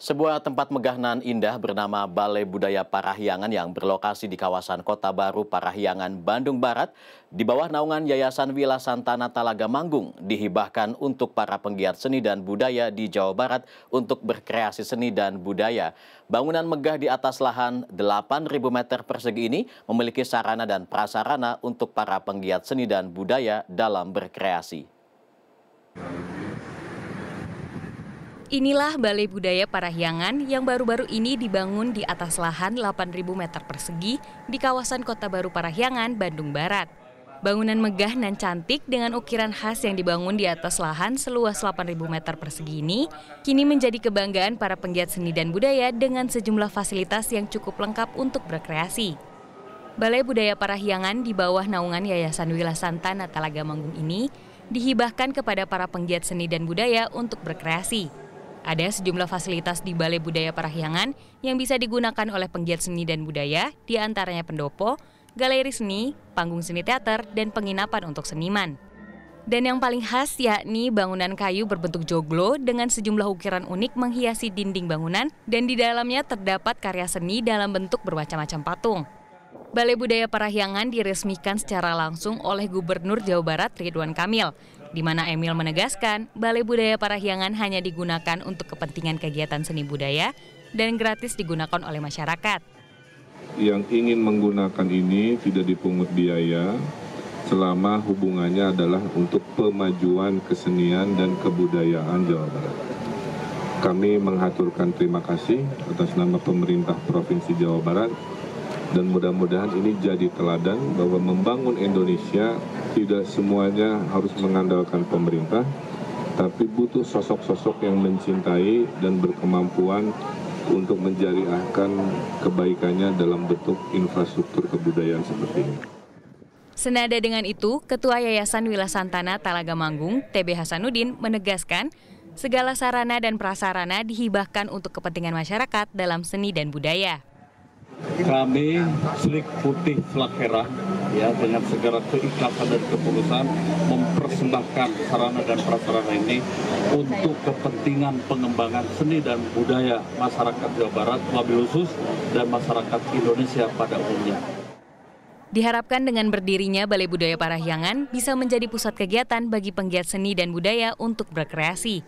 Sebuah tempat megah nan indah bernama Balai Budaya Parahyangan yang berlokasi di kawasan Kota Baru Parahyangan, Bandung Barat, di bawah naungan Yayasan Wila Santana Talaga Manggung, dihibahkan untuk para penggiat seni dan budaya di Jawa Barat untuk berkreasi seni dan budaya. Bangunan megah di atas lahan 8.000 meter persegi ini memiliki sarana dan prasarana untuk para penggiat seni dan budaya dalam berkreasi. Inilah Balai Budaya Parahyangan yang baru-baru ini dibangun di atas lahan 8.000 meter persegi di kawasan Kota Baru Parahyangan, Bandung Barat. Bangunan megah dan cantik dengan ukiran khas yang dibangun di atas lahan seluas 8.000 meter persegi ini, kini menjadi kebanggaan para penggiat seni dan budaya dengan sejumlah fasilitas yang cukup lengkap untuk berkreasi. Balai Budaya Parahyangan di bawah naungan Yayasan Wilasanta Natalaga Manggung ini dihibahkan kepada para penggiat seni dan budaya untuk berkreasi. Ada sejumlah fasilitas di Balai Budaya Parahyangan yang bisa digunakan oleh penggiat seni dan budaya, diantaranya pendopo, galeri seni, panggung seni teater, dan penginapan untuk seniman. Dan yang paling khas yakni bangunan kayu berbentuk joglo dengan sejumlah ukiran unik menghiasi dinding bangunan dan di dalamnya terdapat karya seni dalam bentuk bermacam-macam patung. Balai Budaya Parahyangan diresmikan secara langsung oleh Gubernur Jawa Barat Ridwan Kamil, di mana Emil menegaskan Balai Budaya Parahyangan hanya digunakan untuk kepentingan kegiatan seni budaya dan gratis digunakan oleh masyarakat. Yang ingin menggunakan ini tidak dipungut biaya selama hubungannya adalah untuk pemajuan kesenian dan kebudayaan Jawa Barat. Kami mengaturkan terima kasih atas nama pemerintah Provinsi Jawa Barat dan mudah-mudahan ini jadi teladan bahwa membangun Indonesia tidak semuanya harus mengandalkan pemerintah, tapi butuh sosok-sosok yang mencintai dan berkemampuan untuk menjariahkan kebaikannya dalam bentuk infrastruktur kebudayaan seperti ini. Senada dengan itu, Ketua Yayasan Wilasantana Talaga Manggung, TB Hasanuddin, menegaskan segala sarana dan prasarana dihibahkan untuk kepentingan masyarakat dalam seni dan budaya kami selik putih selak merah ya dengan segera keikhlasan dan ketulusan mempersembahkan sarana dan prasarana ini untuk kepentingan pengembangan seni dan budaya masyarakat Jawa Barat wabil khusus dan masyarakat Indonesia pada umumnya. Diharapkan dengan berdirinya Balai Budaya Parahyangan bisa menjadi pusat kegiatan bagi penggiat seni dan budaya untuk berkreasi.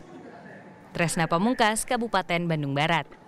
Tresna Pamungkas, Kabupaten Bandung Barat.